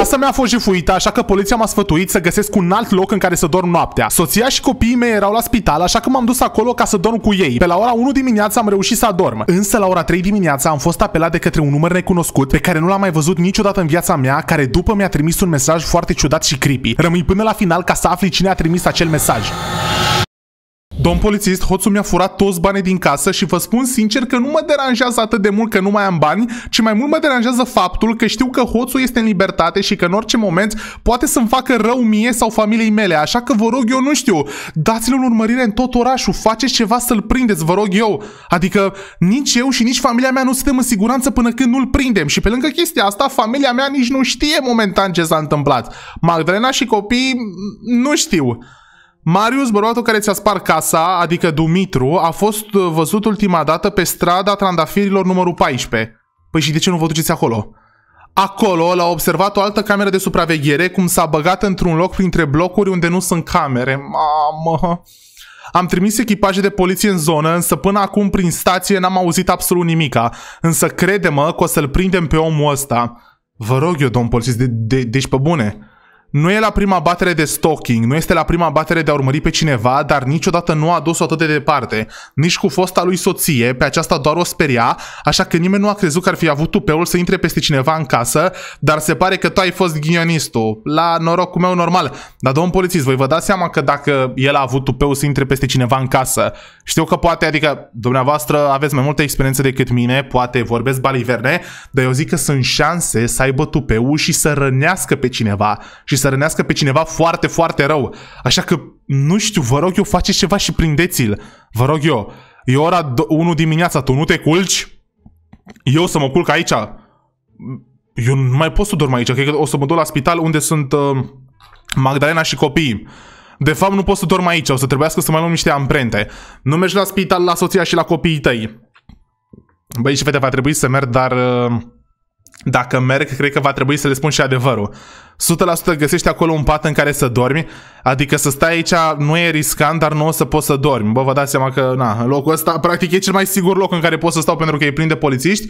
Casa mea a fost jefuită, așa că poliția m-a sfătuit să găsesc un alt loc în care să dorm noaptea. Soția și copiii mei erau la spital, așa că m-am dus acolo ca să dorm cu ei. Pe la ora 1 dimineața am reușit să adorm, însă la ora 3 dimineața am fost apelat de către un număr necunoscut pe care nu l-am mai văzut niciodată în viața mea, care după mi-a trimis un mesaj foarte ciudat și creepy. Rămâi până la final ca să afli cine a trimis acel mesaj. Domn polițist, hoțul mi-a furat toți banii din casă și vă spun sincer că nu mă deranjează atât de mult că nu mai am bani, ci mai mult mă deranjează faptul că știu că hoțul este în libertate și că în orice moment poate să-mi facă rău mie sau familiei mele, așa că vă rog eu, nu știu, dați-l în urmărire în tot orașul, faceți ceva să-l prindeți, vă rog eu. Adică nici eu și nici familia mea nu suntem în siguranță până când nu-l prindem și pe lângă chestia asta, familia mea nici nu știe momentan ce s-a întâmplat. Magdalena și copiii nu știu. Marius, bărbatul care ți-a spart casa, adică Dumitru, a fost uh, văzut ultima dată pe strada Trandafirilor numărul 14. Păi și de ce nu vă duceți acolo? Acolo l-a observat o altă cameră de supraveghere, cum s-a băgat într-un loc printre blocuri unde nu sunt camere. Mamă! Am trimis echipaje de poliție în zonă, însă până acum prin stație n-am auzit absolut nimica. Însă crede-mă că o să-l prindem pe omul ăsta. Vă rog eu, domn polițist, de, de, deci pe bune. Nu e la prima batere de stalking, nu este la prima batere de a urmări pe cineva, dar niciodată nu a dus-o atât de departe. Nici cu fosta lui soție, pe aceasta doar o speria, așa că nimeni nu a crezut că ar fi avut tupeul să intre peste cineva în casă, dar se pare că tu ai fost ghionistul. La norocul meu normal. Dar domn polițist, voi vă dați seama că dacă el a avut tupeul să intre peste cineva în casă, știu că poate, adică dumneavoastră aveți mai multă experiență decât mine, poate vorbesc baliverne, dar eu zic că sunt șanse să aibă tupeul și să rănească pe cineva și să rănească pe cineva foarte, foarte rău. Așa că, nu știu, vă rog eu, faceți ceva și prindeți-l. Vă rog eu, e ora 1 dimineața, tu nu te culci? Eu să mă culc aici? Eu nu mai pot să dorm aici, cred că o să mă duc la spital unde sunt uh, Magdalena și copiii. De fapt, nu pot să dorm aici, o să trebuiască să mai luăm niște amprente. Nu mergi la spital la soția și la copiii tăi. Băi și fete, va trebui să merg, dar... Uh, dacă merg, cred că va trebui să le spun și adevărul. 100% găsești acolo un pat în care să dormi, adică să stai aici nu e riscant, dar nu o să poți să dormi. Bă, vă dați seama că, na, locul ăsta practic e cel mai sigur loc în care pot să stau pentru că e plin de polițiști.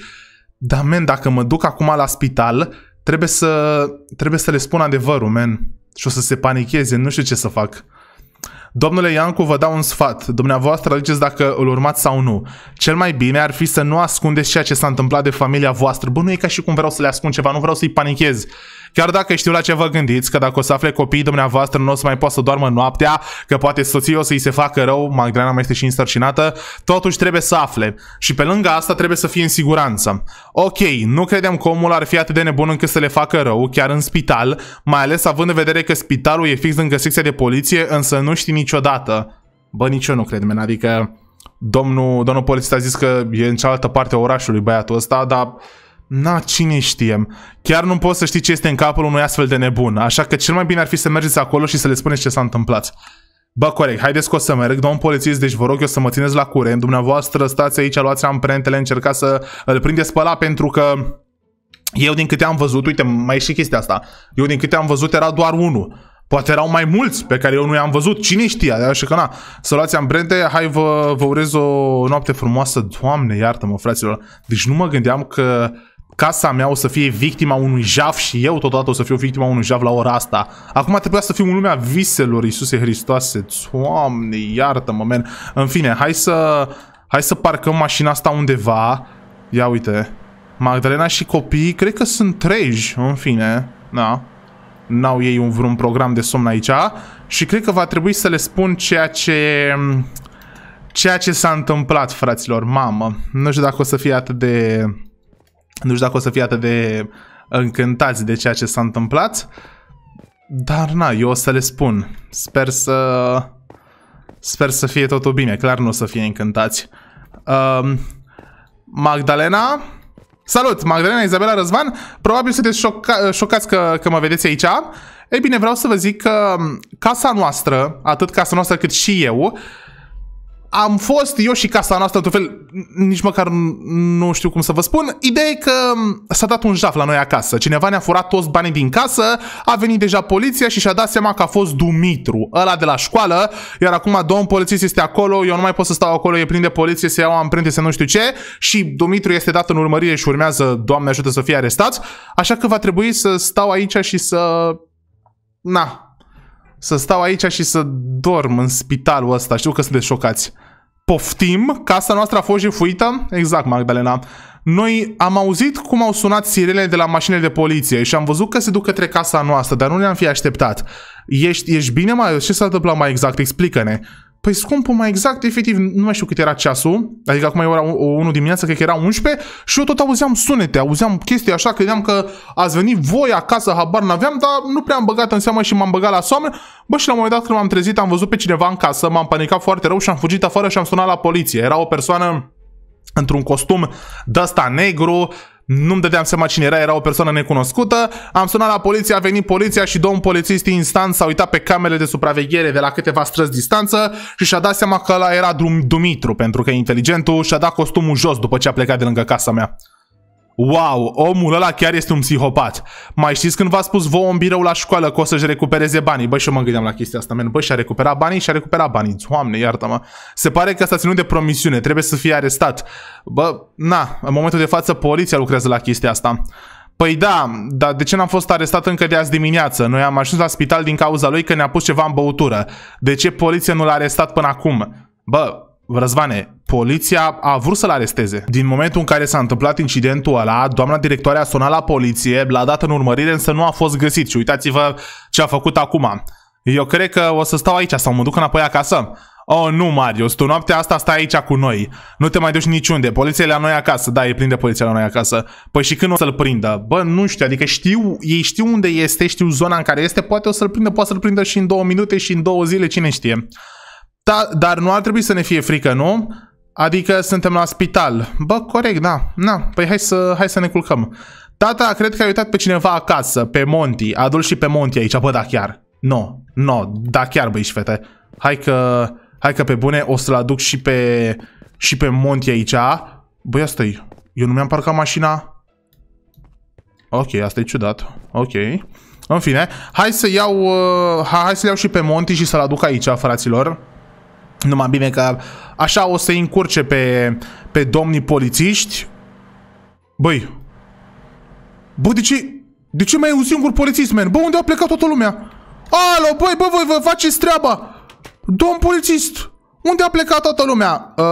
Dar, men, dacă mă duc acum la spital, trebuie să, trebuie să le spun adevărul, men. Și o să se panicheze, nu știu ce să fac. Domnule Iancu, vă dau un sfat. Dumneavoastră alegeți dacă îl urmați sau nu. Cel mai bine ar fi să nu ascundeți ceea ce s-a întâmplat de familia voastră. Bă, nu e ca și cum vreau să le ascund ceva, nu vreau să-i panichez. Chiar dacă știu la ce vă gândiți, că dacă o să afle copiii dumneavoastră nu o să mai poată să doarmă noaptea, că poate soții o să-i se facă rău, Magdalena mai este și însărcinată, totuși trebuie să afle. Și pe lângă asta trebuie să fie în siguranță. Ok, nu credem că omul ar fi atât de nebun încât să le facă rău, chiar în spital, mai ales având în vedere că spitalul e fix lângă secția de poliție, însă nu știi niciodată. Bă, nici eu nu cred, men, adică domnul, domnul polițist a zis că e în cealaltă parte a orașului băiatul ăsta, dar Na, cine știe. Chiar nu poți să știi ce este în capul unui astfel de nebun, așa că cel mai bine ar fi să mergeți acolo și să le spuneți ce s-a întâmplat. Bă, corect, haideți că o să merg, domn polițist, deci vă rog eu să mă țineți la curent. Dumneavoastră stați aici, luați amprentele, încercați să îl prindeți pe pentru că eu din câte am văzut, uite, mai e și chestia asta, eu din câte am văzut era doar unul. Poate erau mai mulți pe care eu nu i-am văzut, cine știa, așa că na, să luați ambrente. hai vă, vă urez o noapte frumoasă, doamne iartă-mă fraților. Deci nu mă gândeam că casa mea o să fie victima unui jaf și eu totodată o să fiu victima unui jaf la ora asta. Acum trebuia să fiu în lumea viselor, Iisuse Hristoase. Doamne, iartă-mă, men. În fine, hai să... Hai să parcăm mașina asta undeva. Ia uite. Magdalena și copiii, cred că sunt treji, în fine. Da. N-au ei un vreun program de somn aici. Și cred că va trebui să le spun ceea ce... Ceea ce s-a întâmplat, fraților, mamă. Nu știu dacă o să fie atât de nu știu dacă o să fie atât de încântați de ceea ce s-a întâmplat, dar na, eu o să le spun. Sper să... Sper să fie totul bine, clar nu o să fie încântați. Um, Magdalena? Salut, Magdalena Izabela Răzvan. Probabil sunteți șoca- șocați că, că mă vedeți aici. Ei bine, vreau să vă zic că um, casa noastră, atât casa noastră cât și eu, uh, am fost eu și casa noastră, într-un fel, nici măcar nu știu cum să vă spun. Ideea e că s-a dat un jaf la noi acasă. Cineva ne-a furat toți banii din casă, a venit deja poliția și și-a dat seama că a fost Dumitru, ăla de la școală, iar acum domn polițist este acolo, eu nu mai pot să stau acolo, e plin de poliție, se iau amprente, Se nu știu ce, și Dumitru este dat în urmărire și urmează, Doamne ajută să fie arestați, așa că va trebui să stau aici și să... Na, să stau aici și să dorm în spitalul ăsta. Știu că sunteți șocați. Poftim? Casa noastră a fost jefuită? Exact, Magdalena. Noi am auzit cum au sunat sirenele de la mașinile de poliție și am văzut că se duc către casa noastră, dar nu ne-am fi așteptat. Ești, ești bine, mai? Ce s-a întâmplat mai exact? Explică-ne. Păi scumpul mai exact, efectiv, nu mai știu cât era ceasul, adică acum era 1 dimineața, cred că era 11, și eu tot auzeam sunete, auzeam chestii așa, credeam că ați venit voi acasă, habar n-aveam, dar nu prea am băgat în seamă și m-am băgat la somn. Bă, și la un moment dat când m-am trezit, am văzut pe cineva în casă, m-am panicat foarte rău și am fugit afară și am sunat la poliție. Era o persoană într-un costum de-ăsta negru, nu-mi dădeam seama cine era, era o persoană necunoscută. Am sunat la poliție, a venit poliția și domnul polițist instant s-a uitat pe camerele de supraveghere de la câteva străzi distanță și și-a dat seama că ăla era Dumitru, pentru că inteligentul și-a dat costumul jos după ce a plecat de lângă casa mea. Wow, omul ăla chiar este un psihopat. Mai știți când v-a spus vouă în birou la școală că o să-și recupereze banii? Băi, și eu mă gândeam la chestia asta, men. Băi, și-a recuperat banii și-a recuperat banii. Doamne, iartă-mă. Se pare că asta ținut de promisiune, trebuie să fie arestat. Bă, na, în momentul de față poliția lucrează la chestia asta. Păi da, dar de ce n-am fost arestat încă de azi dimineață? Noi am ajuns la spital din cauza lui că ne-a pus ceva în băutură. De ce poliția nu l-a arestat până acum? Bă, Răzvane, Poliția a vrut să-l aresteze. Din momentul în care s-a întâmplat incidentul ăla, doamna directoare a sunat la poliție, l-a dat în urmărire, însă nu a fost găsit. Și uitați-vă ce a făcut acum. Eu cred că o să stau aici sau mă duc înapoi acasă. Oh, nu, Marius, tu noaptea asta stai aici cu noi. Nu te mai duci niciunde. Poliția e la noi acasă. Da, e prinde poliția la noi acasă. Păi și când o să-l prindă? Bă, nu știu, adică știu, ei știu unde este, știu zona în care este, poate o să-l prindă, poate să-l prindă și în două minute și în două zile, cine știe. Da, dar nu ar trebui să ne fie frică, nu? Adică suntem la spital. Bă, corect, da. Na, păi hai să, hai să ne culcăm. Tata, cred că ai uitat pe cineva acasă, pe Monty. Adul și pe Monty aici, bă, da chiar. Nu, no, nu, no, da chiar, băi, fete. Hai că, hai că pe bune o să-l aduc și pe, și pe Monty aici. Băi, asta -i. Eu nu mi-am parcat mașina. Ok, asta e ciudat. Ok. În fine, hai să iau, uh, hai să iau și pe Monty și să-l aduc aici, fraților. Numai bine că așa o să încurce pe, pe domnii polițiști. Băi, bă, de ce, de ce mai e un singur polițist, man? Bă, unde a plecat toată lumea? Alo, băi, bă, voi vă faceți treaba! Domn polițist, unde a plecat toată lumea? Uh,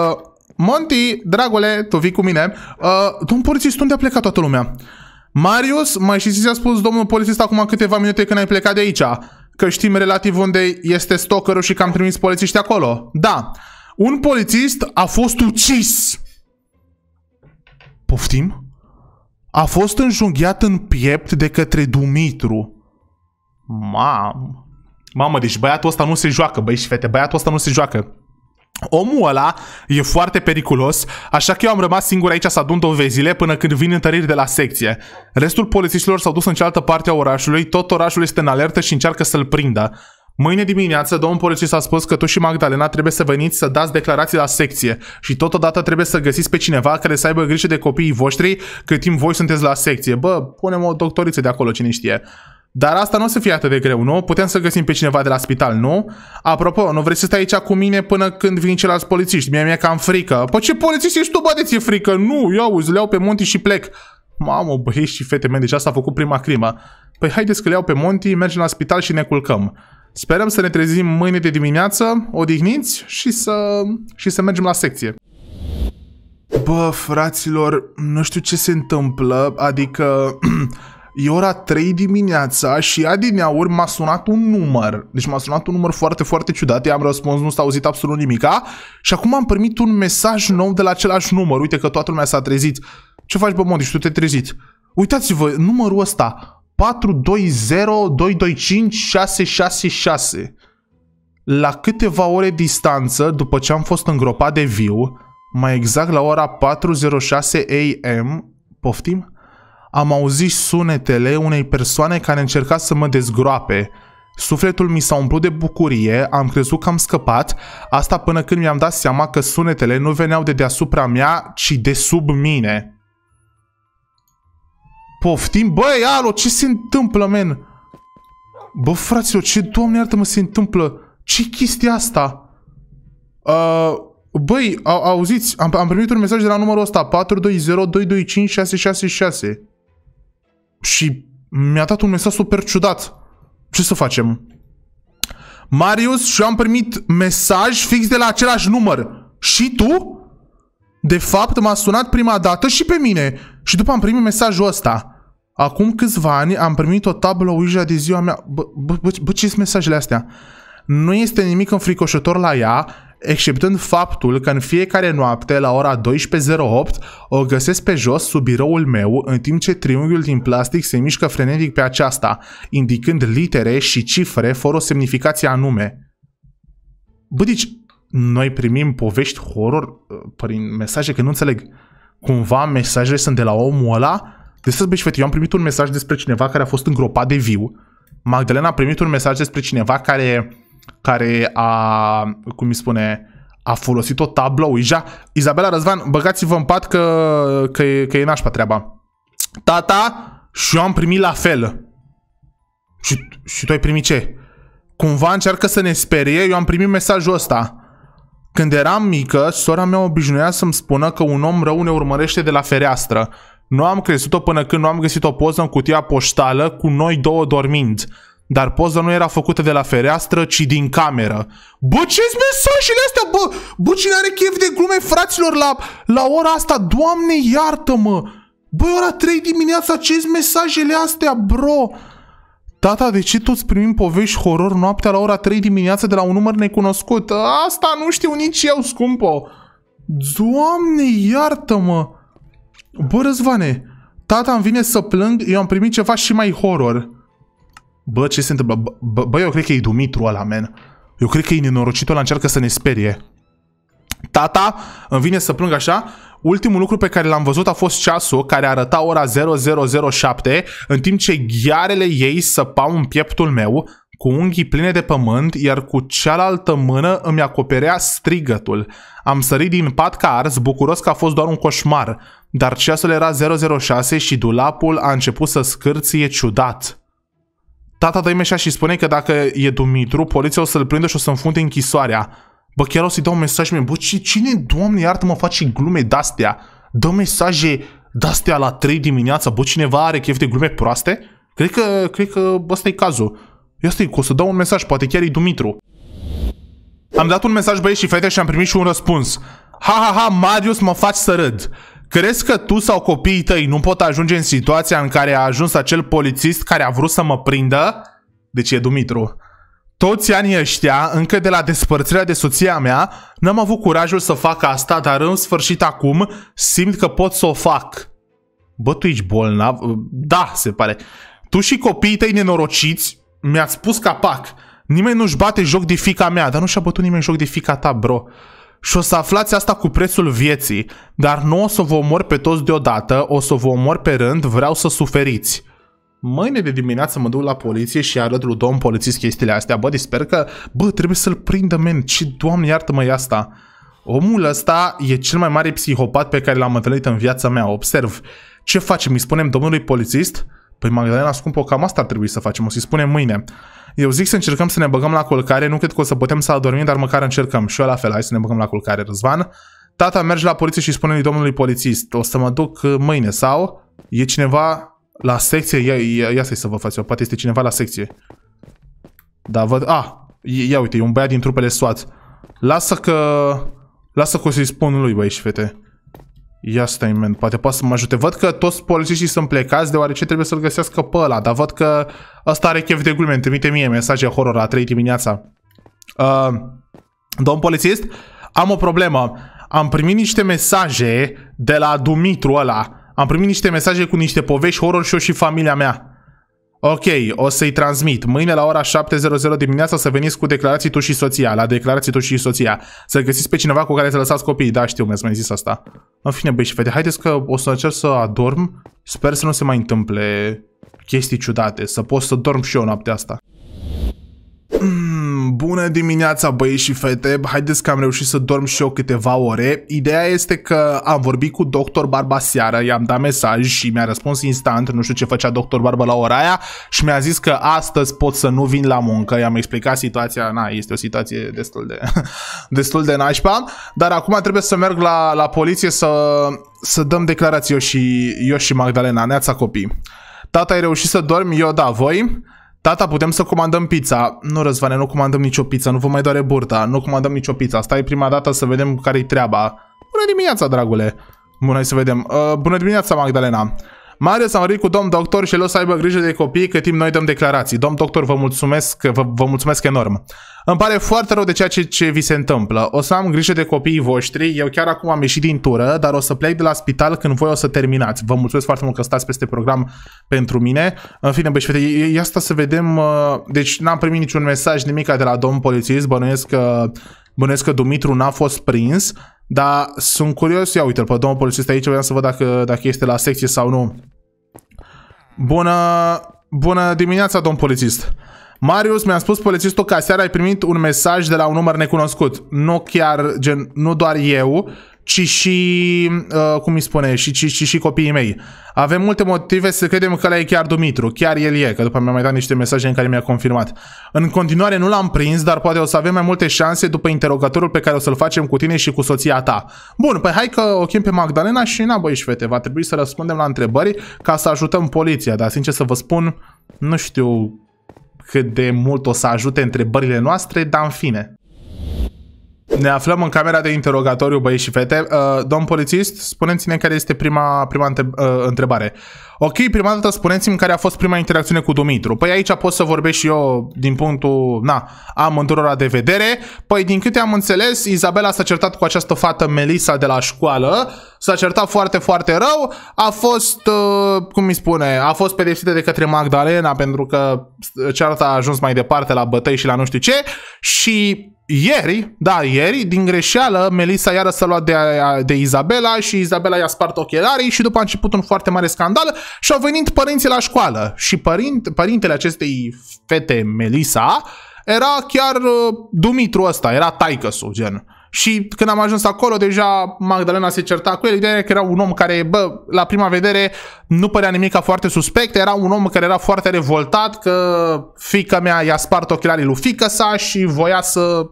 Monty, dragule, tu vii cu mine. Uh, domn polițist, unde a plecat toată lumea? Marius, mai știți ce a spus domnul polițist acum câteva minute când ai plecat de aici. Uh, că știm relativ unde este stalkerul și că am trimis polițiști acolo. Da, un polițist a fost ucis. Poftim? A fost înjunghiat în piept de către Dumitru. Mam. Mamă, deci băiatul ăsta nu se joacă, băi și fete, băiatul ăsta nu se joacă. Omul ăla e foarte periculos, așa că eu am rămas singur aici să adun dovezile până când vin întăriri de la secție. Restul polițiștilor s-au dus în cealaltă parte a orașului, tot orașul este în alertă și încearcă să-l prindă. Mâine dimineață, domnul polițist a spus că tu și Magdalena trebuie să veniți să dați declarații la secție și totodată trebuie să găsiți pe cineva care să aibă grijă de copiii voștri cât timp voi sunteți la secție. Bă, punem o doctoriță de acolo, cine știe. Dar asta nu o să fie atât de greu, nu? Putem să găsim pe cineva de la spital, nu? Apropo, nu vrei să stai aici cu mine până când vin ceilalți polițiști? Mie mi-e cam frică. Păi ce polițiști ești tu, bă, de ți frică? Nu, eu auzi, le iau pe monti și plec. Mamă, băieți și fete, mele, deja deci s-a făcut prima crimă. Păi haideți că le iau pe monti, mergem la spital și ne culcăm. Sperăm să ne trezim mâine de dimineață, odihniți și să, și să mergem la secție. Bă, fraților, nu știu ce se întâmplă, adică E ora 3 dimineața și adineauri m-a sunat un număr. Deci m-a sunat un număr foarte, foarte ciudat. I-am răspuns, nu s-a auzit absolut nimica. Și acum am primit un mesaj nou de la același număr. Uite că toată lumea s-a trezit. Ce faci, bă, Și tu te trezit. Uitați-vă, numărul ăsta. 420-225-666. La câteva ore distanță, după ce am fost îngropat de viu, mai exact la ora 4.06 am, poftim? am auzit sunetele unei persoane care încerca să mă dezgroape. Sufletul mi s-a umplut de bucurie, am crezut că am scăpat, asta până când mi-am dat seama că sunetele nu veneau de deasupra mea, ci de sub mine. Poftim? Băi, alo, ce se întâmplă, men? Bă, fraților, ce, doamne iartă-mă, se întâmplă? ce chestia asta? Uh, băi, au, auziți, am, am primit un mesaj de la numărul ăsta, 420225666 și mi-a dat un mesaj super ciudat. Ce să facem? Marius și eu am primit mesaj fix de la același număr. Și tu? De fapt, m-a sunat prima dată și pe mine. Și după am primit mesajul ăsta. Acum câțiva ani am primit o tablă Ouija de ziua mea. Bă, bă, bă, bă ce sunt mesajele astea? Nu este nimic înfricoșător la ea, exceptând faptul că în fiecare noapte la ora 12.08 o găsesc pe jos sub biroul meu în timp ce triunghiul din plastic se mișcă frenetic pe aceasta, indicând litere și cifre fără o semnificație anume. Bă, deci, noi primim povești horror uh, prin mesaje, că nu înțeleg. Cumva mesajele sunt de la omul ăla? De să fete, eu am primit un mesaj despre cineva care a fost îngropat de viu. Magdalena a primit un mesaj despre cineva care care a, cum îi spune, a folosit o tablou. Ija, Izabela Răzvan, băgați-vă în pat că, că, e, că e nașpa treaba. Tata, și eu am primit la fel. Și, și tu ai primit ce? Cumva încearcă să ne sperie, eu am primit mesajul ăsta. Când eram mică, sora mea obișnuia să-mi spună că un om rău ne urmărește de la fereastră. Nu am crescut o până când nu am găsit o poză în cutia poștală cu noi două dormind. Dar poza nu era făcută de la fereastră, ci din cameră. Bă, ce mesajele astea? Bă, bă, cine are chef de glume, fraților, la, la ora asta? Doamne, iartă-mă! Bă, ora 3 dimineața, ce mesajele astea, bro? Tata, de ce toți primim povești horror noaptea la ora 3 dimineața de la un număr necunoscut? Asta nu știu nici eu, scumpo. Doamne, iartă-mă! Bă, Răzvane, tata îmi vine să plâng, eu am primit ceva și mai horror bă, ce se întâmplă? Bă, bă, bă eu cred că e Dumitru ăla, men. Eu cred că e nenorocitul ăla, încearcă să ne sperie. Tata îmi vine să plâng așa. Ultimul lucru pe care l-am văzut a fost ceasul care arăta ora 0007 în timp ce ghearele ei săpau în pieptul meu cu unghii pline de pământ, iar cu cealaltă mână îmi acoperea strigătul. Am sărit din pat ca ars, bucuros că a fost doar un coșmar, dar ceasul era 006 și dulapul a început să scârție ciudat. Tata dă mesaj și spune că dacă e Dumitru, poliția o să-l prindă și o să înfunde închisoarea. Bă, chiar o să-i dau un mesaj meu. Bă, cine, doamne, iartă mă face glume de-astea? Dă mesaje de-astea la 3 dimineața. Bă, cineva are chef de glume proaste? Cred că, cred că ăsta e cazul. Ia stai, o să dau un mesaj, poate chiar e Dumitru. Am dat un mesaj băieți și fete și am primit și un răspuns. Ha, ha, ha, Marius, mă faci să râd. Crezi că tu sau copiii tăi nu pot ajunge în situația în care a ajuns acel polițist care a vrut să mă prindă? Deci e Dumitru. Toți anii ăștia, încă de la despărțirea de soția mea, n-am avut curajul să fac asta, dar în sfârșit acum simt că pot să o fac. Bă, tu ești bolnav? Da, se pare. Tu și copiii tăi nenorociți mi-ați pus capac. Nimeni nu-și bate joc de fica mea, dar nu și-a bătut nimeni joc de fica ta, bro și o să aflați asta cu prețul vieții, dar nu o să vă omor pe toți deodată, o să vă omor pe rând, vreau să suferiți. Mâine de dimineață mă duc la poliție și arăt lui domn polițist chestiile astea. Bă, deci sper că, bă, trebuie să-l prindă, men. ce doamne, iartă-mă, asta. Omul ăsta e cel mai mare psihopat pe care l-am întâlnit în viața mea. Observ. Ce facem? Îi spunem domnului polițist? Păi, Magdalena, scumpă, cam asta ar trebui să facem. O să-i spunem mâine. Eu zic să încercăm să ne băgăm la culcare, nu cred că o să putem să adormim, dar măcar încercăm. Și eu la fel, hai să ne băgăm la culcare, Răzvan. Tata merge la poliție și spune lui domnului polițist, o să mă duc uh, mâine sau e cineva la secție, ia, ia, ia să-i să vă faci eu, poate este cineva la secție. Da, văd, a, ah, ia uite, e un băiat din trupele SWAT. Lasă că, lasă că o să-i spun lui, băi și fete. Ia stai, man, poate poate să mă ajute. Văd că toți polițiștii sunt plecați deoarece trebuie să-l găsească pe ăla, dar văd că ăsta are chef de glume. Îmi trimite mie mesaje horror la 3 dimineața. Uh, domn polițist, am o problemă. Am primit niște mesaje de la Dumitru ăla. Am primit niște mesaje cu niște povești horror și eu și familia mea. Ok, o să-i transmit. Mâine la ora 7.00 dimineața să veniți cu declarații tu și soția. La declarații tu și soția. Să găsiți pe cineva cu care să lăsați copiii. Da, știu, mi-ați mai zis asta. În fine, băi și fete, haideți că o să încerc să adorm. Sper să nu se mai întâmple chestii ciudate. Să pot să dorm și eu noaptea asta. Mm. Bună dimineața băieți și fete, haideți că am reușit să dorm și eu câteva ore. Ideea este că am vorbit cu doctor Barba seara, i-am dat mesaj și mi-a răspuns instant, nu știu ce făcea doctor Barba la ora aia și mi-a zis că astăzi pot să nu vin la muncă, i-am explicat situația, na, este o situație destul de, destul de nașpa, dar acum trebuie să merg la, la poliție să, să dăm declarații eu și, eu și Magdalena, neața copii. Tata ai reușit să dormi, eu da, voi? Tata, putem să comandăm pizza. Nu, Răzvane, nu comandăm nicio pizza, nu vă mai doare burta, nu comandăm nicio pizza. Stai prima dată să vedem care-i treaba. Bună dimineața, dragule! Bună, să vedem. Uh, bună dimineața, Magdalena! Mare s-a cu domn doctor și el o să aibă grijă de copii cât timp noi dăm declarații. Domn doctor, vă mulțumesc, vă, vă mulțumesc enorm. Îmi pare foarte rău de ceea ce, ce vi se întâmplă. O să am grijă de copiii voștri. Eu chiar acum am ieșit din tură, dar o să plec de la spital când voi o să terminați. Vă mulțumesc foarte mult că stați peste program pentru mine. În fine, băi, fete, ia asta să vedem. Uh, deci n-am primit niciun mesaj, nimic de la domn polițist. Bănuiesc că, bănuiesc că Dumitru n-a fost prins. Dar sunt curios, ia uite-l pe domnul polițist aici, vreau să văd dacă, dacă este la secție sau nu. Bună, bună dimineața, domn polițist. Marius mi-a spus polițistul că aseară ai primit un mesaj de la un număr necunoscut. Nu chiar, gen, nu doar eu, ci și, uh, cum îi spune, și, ci, și, și copiii mei. Avem multe motive să credem că ăla e chiar Dumitru, chiar el e, că după mi-a mai dat niște mesaje în care mi-a confirmat. În continuare nu l-am prins, dar poate o să avem mai multe șanse după interogatorul pe care o să-l facem cu tine și cu soția ta. Bun, păi hai că o chem pe Magdalena și na băi și fete, va trebui să răspundem la întrebări ca să ajutăm poliția, dar sincer să vă spun, nu știu cât de mult o să ajute întrebările noastre, dar în fine. Ne aflăm în camera de interogatoriu, băieți și fete. Uh, domn polițist, spuneți-ne care este prima, prima uh, întrebare. Ok, prima dată spuneți-mi care a fost prima interacțiune cu Dumitru. Păi aici pot să vorbesc și eu din punctul, na, am într de vedere. Păi din câte am înțeles, Izabela s-a certat cu această fată Melisa de la școală s-a certat foarte, foarte rău, a fost, uh, cum mi spune, a fost pedepsită de către Magdalena pentru că uh, cearta a ajuns mai departe la bătăi și la nu știu ce și ieri, da, ieri, din greșeală, Melissa iară s-a luat de, de Izabela și Izabela i-a spart ochelarii și după a început un foarte mare scandal și au venit părinții la școală și părint, părintele acestei fete, Melissa, era chiar uh, Dumitru ăsta, era taicăsul, gen. Uh, și când am ajuns acolo, deja Magdalena se certa cu el. Ideea că era un om care, bă, la prima vedere nu părea ca foarte suspect. Era un om care era foarte revoltat că fica mea i-a spart ochelarii lui fica sa și voia să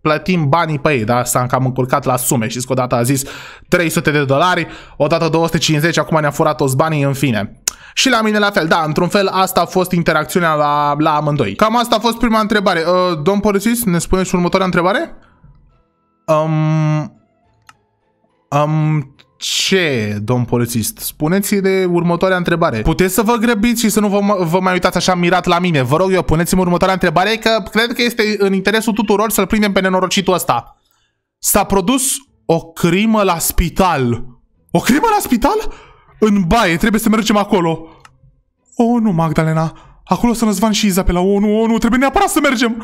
plătim banii pe ei, dar s-a cam încurcat la sume. Știți că odată a zis 300 de dolari, odată 250, acum ne-a furat toți banii, în fine. Și la mine la fel, da, într-un fel asta a fost interacțiunea la, la amândoi. Cam asta a fost prima întrebare. Uh, domn polițist, ne spuneți următoarea întrebare? Um, um, ce, domn polițist? Spuneți-ne următoarea întrebare. Puteți să vă grăbiți și să nu vă, vă mai uitați așa mirat la mine. Vă rog eu, puneți-mi următoarea întrebare, că cred că este în interesul tuturor să-l prindem pe nenorocitul ăsta. S-a produs o crimă la spital. O crimă la spital? În baie, trebuie să mergem acolo. O, nu, Magdalena. Acolo sunt Răzvan și Iza pe la 1, nu. trebuie neapărat să mergem.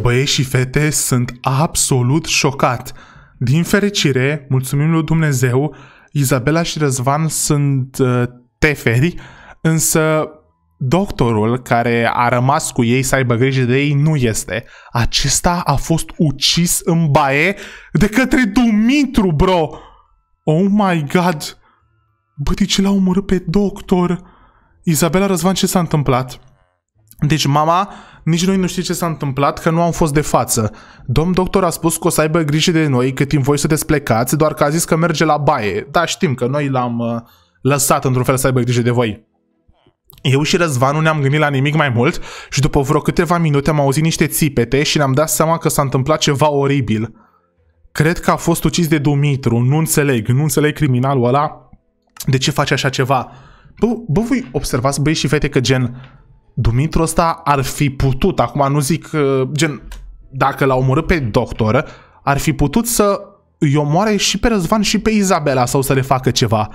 Băieți și fete, sunt absolut șocat. Din fericire, mulțumim lui Dumnezeu, Izabela și Răzvan sunt uh, teferi, însă doctorul care a rămas cu ei să aibă grijă de ei nu este. Acesta a fost ucis în baie de către Dumitru, bro! Oh my god! Bă, de ce l-a omorât pe doctor? Izabela Răzvan, ce s-a întâmplat? Deci mama nici noi nu știm ce s-a întâmplat, că nu am fost de față. Domn doctor a spus că o să aibă grijă de noi cât timp voi să desplecați, doar că a zis că merge la baie. Da, știm că noi l-am uh, lăsat într-un fel să aibă grijă de voi. Eu și Răzvan nu ne-am gândit la nimic mai mult și după vreo câteva minute am auzit niște țipete și ne-am dat seama că s-a întâmplat ceva oribil. Cred că a fost ucis de Dumitru, nu înțeleg, nu înțeleg criminalul ăla. De ce face așa ceva? Bă, bă voi observați băieți și fete că gen Dumitru ăsta ar fi putut, acum nu zic, uh, gen, dacă l-a omorât pe doctor, ar fi putut să îi omoare și pe Răzvan și pe Izabela sau să le facă ceva.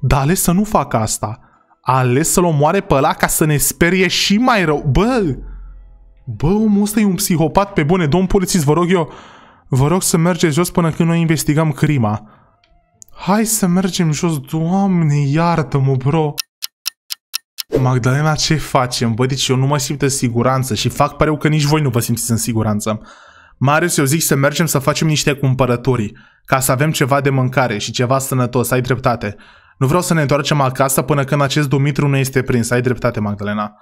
Dar ales să nu facă asta. A ales să-l omoare pe ăla ca să ne sperie și mai rău. Bă! Bă, omul ăsta e un psihopat pe bune. Domn polițist, vă rog eu, vă rog să mergeți jos până când noi investigăm crima. Hai să mergem jos, doamne, iartă-mă, bro! Magdalena, ce facem? Bă, deci eu nu mă simt în siguranță și fac pareu că nici voi nu vă simțiți în siguranță. Marius, eu zic să mergem să facem niște cumpărături, ca să avem ceva de mâncare și ceva sănătos, ai dreptate. Nu vreau să ne întoarcem acasă până când acest Dumitru nu este prins, ai dreptate, Magdalena.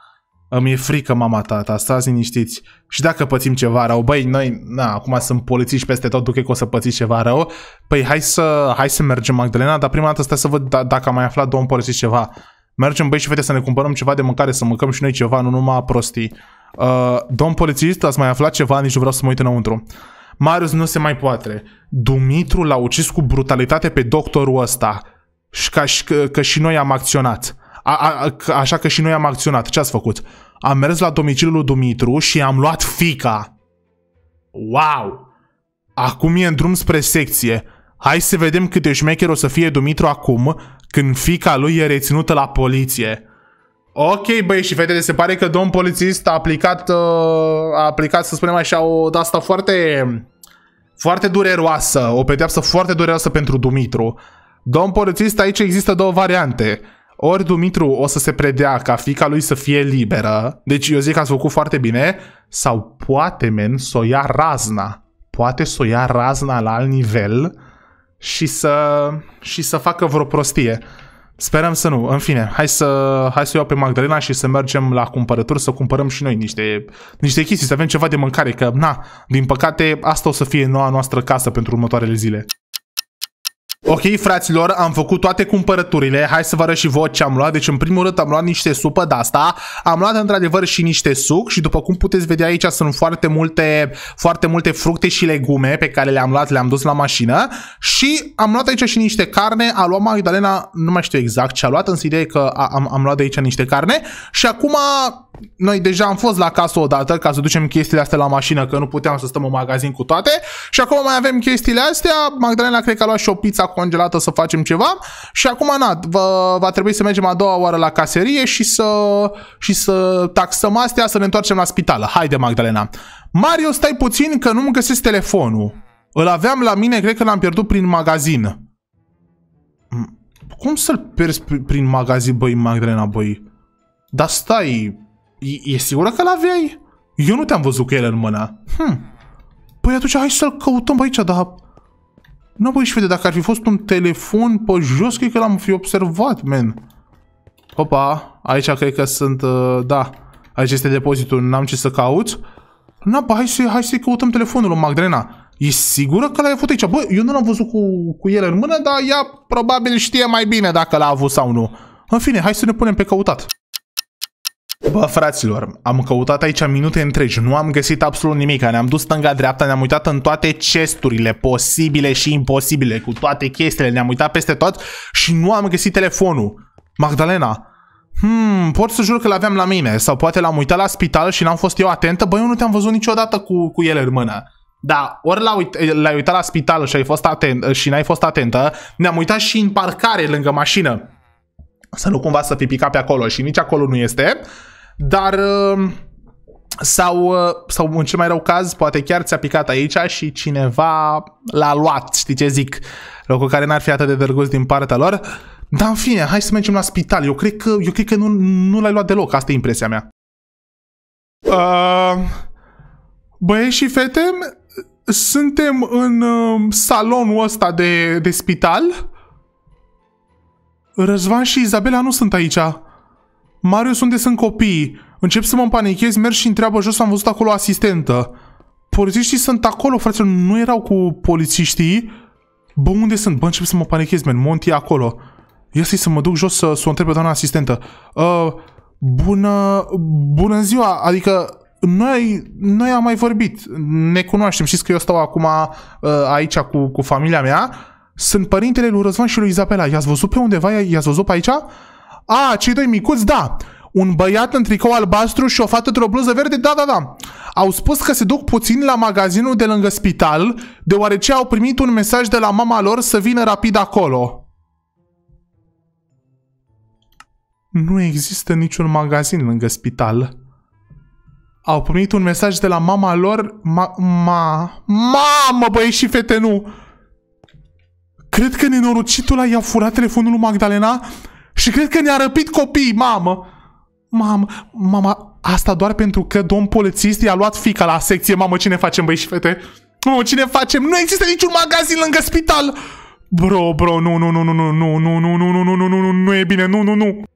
Îmi e frică, mama, tata, stați liniștiți. Și dacă pățim ceva rău, băi, noi, na, acum sunt polițiști peste tot, duc că o să pățiți ceva rău. Păi hai să, hai să mergem, Magdalena, dar prima dată stai să văd d- da, dacă am mai aflat domn polițiști ceva mergem băi și fete să ne cumpărăm ceva de mâncare, să mâncăm și noi ceva, nu numai prostii. Uh, domn polițist, ați mai aflat ceva, nici nu vreau să mă uit înăuntru. Marius nu se mai poate. Dumitru l-a ucis cu brutalitate pe doctorul ăsta. Și ca și, că, că și noi am acționat. A, a, a, așa că și noi am acționat. Ce ați făcut? Am mers la domiciliul lui Dumitru și am luat fica. Wow! Acum e în drum spre secție. Hai să vedem cât de șmecher o să fie Dumitru acum când fica lui e reținută la poliție. Ok, băi și fetele, se pare că domn polițist a aplicat, uh, a aplicat să spunem așa, o de asta foarte, foarte dureroasă, o pedeapsă foarte dureroasă pentru Dumitru. Domn polițist, aici există două variante. Ori Dumitru o să se predea ca fica lui să fie liberă, deci eu zic că ați făcut foarte bine, sau poate, men, să o ia razna. Poate să o ia razna la alt nivel și să, și să facă vreo prostie. Sperăm să nu. În fine, hai să, hai să iau pe Magdalena și să mergem la cumpărături să cumpărăm și noi niște, niște chestii, să avem ceva de mâncare, că na, din păcate asta o să fie noua noastră casă pentru următoarele zile. Ok, fraților, am făcut toate cumpărăturile. Hai să vă arăt și voi ce am luat. Deci, în primul rând, am luat niște supă de asta. Am luat, într-adevăr, și niște suc și, după cum puteți vedea aici, sunt foarte multe, foarte multe fructe și legume pe care le-am luat, le-am dus la mașină. Și am luat aici și niște carne. A luat Magdalena, nu mai știu exact ce a luat, însă ideea e că am, am luat de aici niște carne. Și acum, noi deja am fost la casă odată ca să ducem chestiile astea la mașină, că nu puteam să stăm în magazin cu toate. Și acum mai avem chestiile astea. Magdalena cred că a luat și o pizza congelată să facem ceva și acum na, va, va trebui să mergem a doua oară la caserie și să, și să taxăm astea, să ne întoarcem la spitală. Haide, Magdalena. Mario, stai puțin că nu-mi găsesc telefonul. Îl aveam la mine, cred că l-am pierdut prin magazin. Cum să-l pierzi prin magazin, băi, Magdalena, băi? Dar stai, e, e sigură că l-aveai? Eu nu te-am văzut cu el în mâna. Hm. Păi atunci hai să-l căutăm aici, dar nu, băi, și vede dacă ar fi fost un telefon pe jos, cred că l-am fi observat, men. Opa, aici cred că sunt, uh, da, aici este depozitul, n-am ce să caut. Na, bă, hai să-i hai să căutăm telefonul lui Magdalena. E sigură că l-ai avut aici? Bă, eu nu l-am văzut cu, cu el în mână, dar ea probabil știe mai bine dacă l-a avut sau nu. În fine, hai să ne punem pe căutat. Bă, fraților, am căutat aici minute întregi, nu am găsit absolut nimic, ne-am dus stânga-dreapta, ne-am uitat în toate chesturile posibile și imposibile, cu toate chestiile, ne-am uitat peste tot și nu am găsit telefonul. Magdalena, hmm, pot să jur că l-aveam la mine, sau poate l-am uitat la spital și n-am fost eu atentă, băi, eu nu te-am văzut niciodată cu, cu el, în mână. Da, ori l-ai uit, uitat la spital și, ai fost atent, și n-ai fost atentă, ne-am uitat și în parcare lângă mașină. Să nu cumva să fi picat pe acolo și nici acolo nu este. Dar uh, sau, uh, sau în cel mai rău caz, poate chiar ți-a picat aici și cineva l-a luat, știi ce zic, locul care n-ar fi atât de drăguț din partea lor. Dar în fine, hai să mergem la spital. Eu cred că, eu cred că nu, nu l-ai luat deloc, asta e impresia mea. Uh, băieți și fete, suntem în uh, salonul ăsta de, de spital Răzvan și Izabela nu sunt aici. Marius, unde sunt copiii? Încep să mă împanichez, merg și întreabă jos, am văzut acolo asistentă. Polițiștii sunt acolo, frate, nu erau cu polițiștii. Bă, unde sunt? Bă, încep să mă panichez, men, Monti acolo. Ia să să mă duc jos să, să o întreb pe doamna asistentă. Uh, bună, bună ziua, adică noi, noi am mai vorbit, ne cunoaștem, știți că eu stau acum uh, aici cu, cu familia mea, sunt părintele lui Răzvan și lui Izabela. I-ați văzut pe undeva? I-ați văzut pe aici? A, cei doi micuți, da. Un băiat în tricou albastru și o fată într-o bluză verde, da, da, da. Au spus că se duc puțin la magazinul de lângă spital, deoarece au primit un mesaj de la mama lor să vină rapid acolo. Nu există niciun magazin lângă spital. Au primit un mesaj de la mama lor, ma, ma, mamă băieți și fete, nu! Cred că nenorocitul i-a furat telefonul lui Magdalena și cred că ne-a răpit copiii, mamă! Mamă, mama, asta doar pentru că domn polițist i-a luat fica la secție. Mamă, ne facem, băi și fete? Mamă, ne facem? Nu există niciun magazin lângă spital! Bro, bro, nu, nu, nu, nu, nu, nu, nu, nu, nu, nu, nu, nu, nu, nu, nu e bine, nu, nu, nu.